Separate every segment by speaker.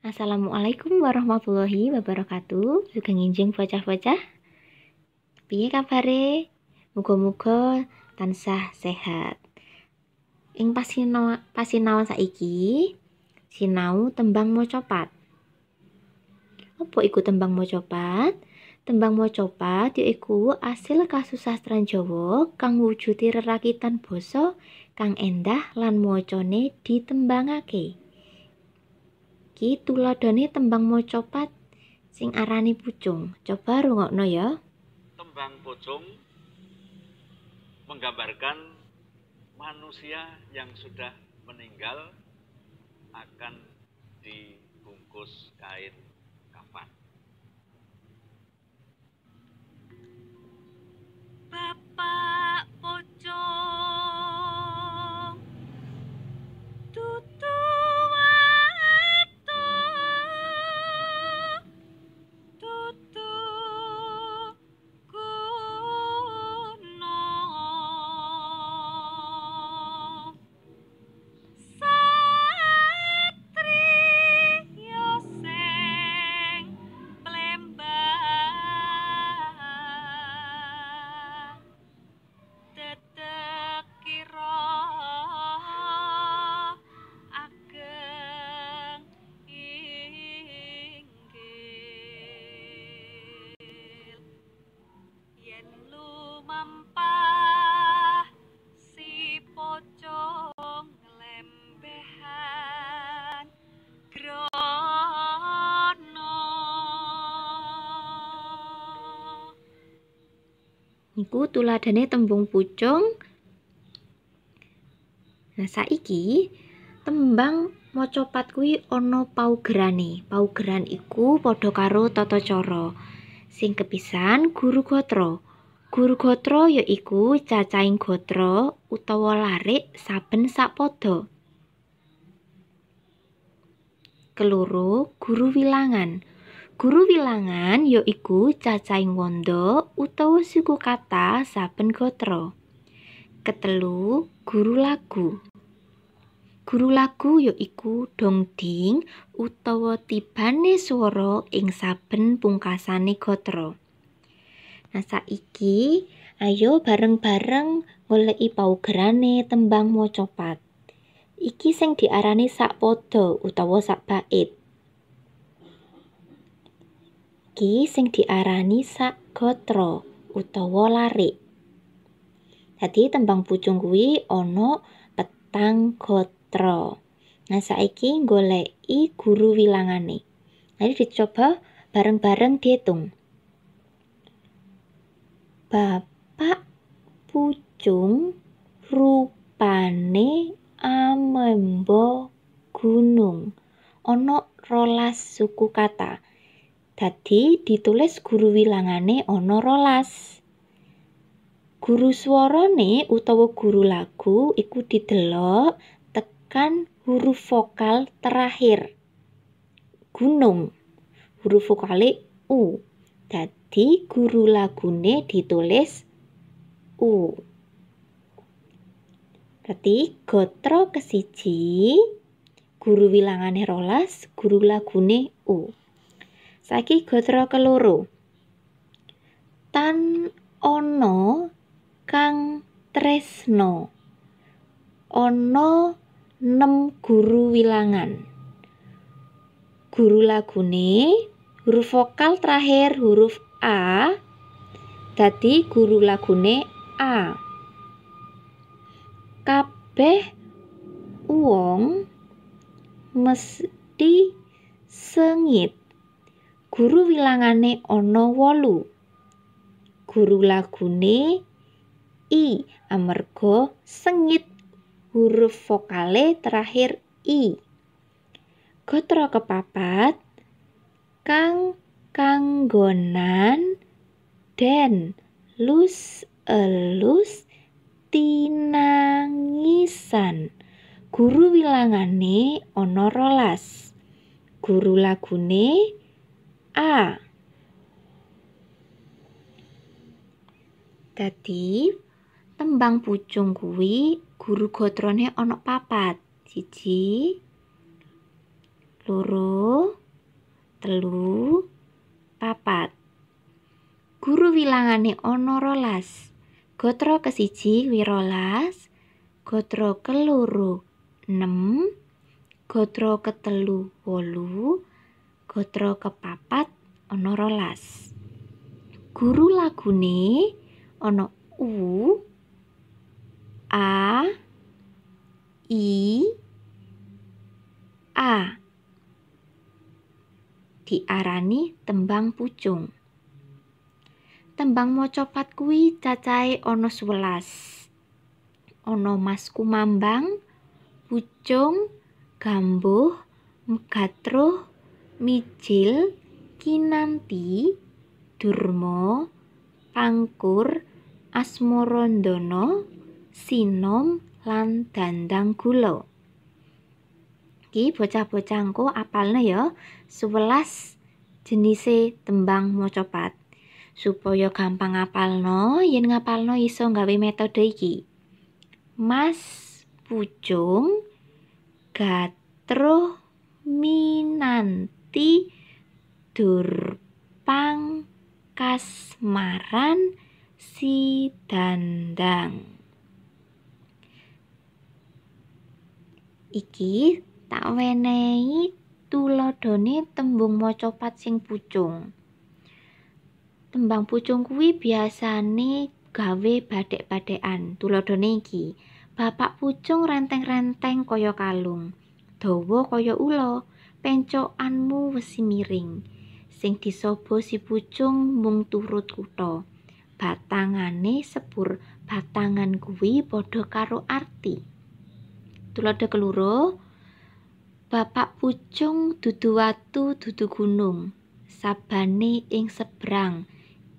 Speaker 1: Assalamualaikum warahmatullahi wabarakatuh. Sugeng enjing bocah-bocah. Piye kabare? Muga-muga tansah sehat. Ing pasino, pasinaon saiki sinau tembang mocopat. Apa iku tembang mocopat? Tembang mocopat iku asil kasusastran Jawa kang wujudi rerakitan basa kang endah lan mocone ditembangake iki tuladhane tembang mocopat sing arane pucung. Coba rungokno ya. Tembang pucung menggambarkan manusia yang sudah meninggal akan dibungkus kain Iku tuladane tembung pucung. Nah, saiki tembang mocopat kuwi ana paugerane. Paugeran iku padha karo tata cara. Sing kepisan guru gotra. Guru gotra yaiku cacahing gotra utawa larik saben sapada. Keloro guru wilangan. Guru wilangan ya iku cacaing wanda utawa suku kata saben gotra. Ketelu guru lagu. Guru lagu ya iku dongding utawa tibane swara ing saben pungkasane gotra. Nah saiki ayo bareng-bareng ngoleki paugerane tembang mocopat. Iki sing diarani sak podo utawa sak bait. iki sing diarani sak gotra utawa larik. Dadi tembang pucung kuwi ana petang gotra. Nah saiki goleki guru wilangane. Nanti dicoba bareng-bareng dihitung. Bapak pucung rupane amembo gunung. ono rolas suku kata. Dadi ditulis guru wilangane ono rolas. Guru swarane utawa guru lagu iku didelok tekan huruf vokal terakhir. Gunung. Huruf vokale U. Tadi guru lagune ditulis U. Berarti gotro kesiji, guru wilangane rolas, guru lagune U. Saiki gotra keloro. Tan ana kang tresno. Ono nem guru wilangan. Guru lagune huruf vokal terakhir huruf A. Dadi guru lagune A. Kabeh Uong mesti sengit Guru wilangane ono wolu Guru lagune i amarga sengit huruf vokale terakhir i. Gotro kepapat kang kanggonan dan lus elus tinangisan. Guru wilangane ono rolas. Guru lagune A. Dadi tembang pucung kuwi guru gotrone ana papat. Siji, loro, telu, papat. Guru wilangane ana rolas. Gotro ke siji wirolas, gotro ke loro, 6, gotro ke telu, 8, Gatra kepapat ono rolas. Guru lagune ono U A I A diarani tembang pucung. Tembang mocopat kui cacai ono 11. ono Mas Kumambang, Pucung, Gambuh, Megatruh, mijil kinanti durma pangkur asmorondono sinom lan dandang gula iki bocah-bocahku apalne ya 11 jenise tembang mocopat supaya gampang apalno yen ngapalno iso nggawe metode iki mas pucung gatro minanti Ati Durpang Kasmaran Si Dandang Iki tak wenehi tulodone tembung mocopat sing pucung Tembang pucung kuwi biasane gawe badek-badekan tulodone iki Bapak pucung renteng-renteng kaya kalung dawa kaya ula pencokanmu wesi miring sing disobo si pucung mung turut kutha batangane sepur batangan kuwi padha karo arti tulada keluro Bapak pucung dudu watu dudu gunung Sabani ing sebrang.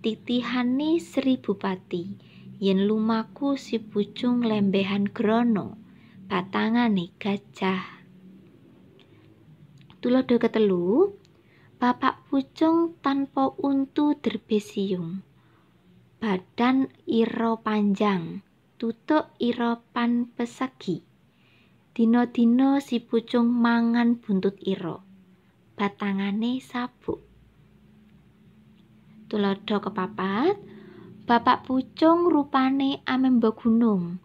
Speaker 1: titihane Sri Bupati yen lumaku si pucung lembehan grono batangane gajah Tuladha ketelu, Bapak pucung tanpa untu derbesium. Badan iro panjang, tutuk pan pesaki. Dino dino si pucung mangan buntut iro, Batangane sabuk. Tuladha kepapat, Bapak pucung rupane amemba gunung.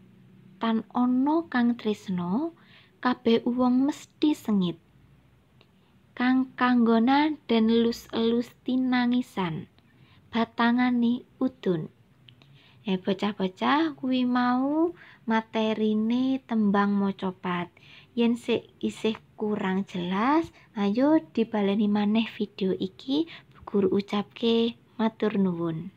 Speaker 1: Tan ono kang tresno, kabeh wong mesti sengit kang kanggonan dan elus-elus tinangisan batangane udun eh bocah-bocah kuwi mau materine tembang mocopat yen sik isih kurang jelas ayo dibaleni maneh video iki guru ucapke matur nuwun